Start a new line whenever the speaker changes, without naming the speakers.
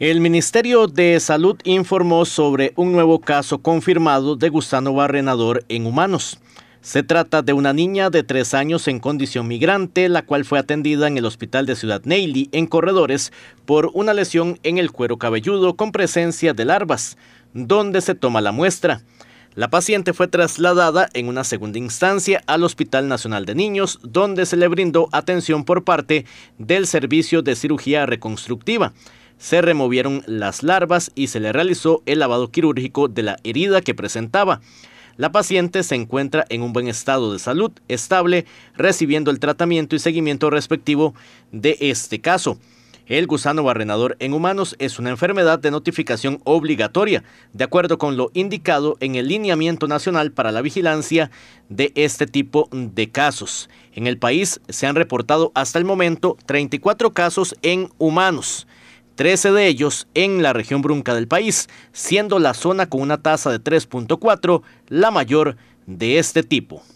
El Ministerio de Salud informó sobre un nuevo caso confirmado de gusano barrenador en humanos. Se trata de una niña de tres años en condición migrante, la cual fue atendida en el hospital de Ciudad Neily, en corredores, por una lesión en el cuero cabelludo con presencia de larvas, donde se toma la muestra. La paciente fue trasladada en una segunda instancia al Hospital Nacional de Niños, donde se le brindó atención por parte del Servicio de Cirugía Reconstructiva se removieron las larvas y se le realizó el lavado quirúrgico de la herida que presentaba. La paciente se encuentra en un buen estado de salud, estable, recibiendo el tratamiento y seguimiento respectivo de este caso. El gusano barrenador en humanos es una enfermedad de notificación obligatoria, de acuerdo con lo indicado en el lineamiento nacional para la vigilancia de este tipo de casos. En el país se han reportado hasta el momento 34 casos en humanos. 13 de ellos en la región brunca del país, siendo la zona con una tasa de 3.4 la mayor de este tipo.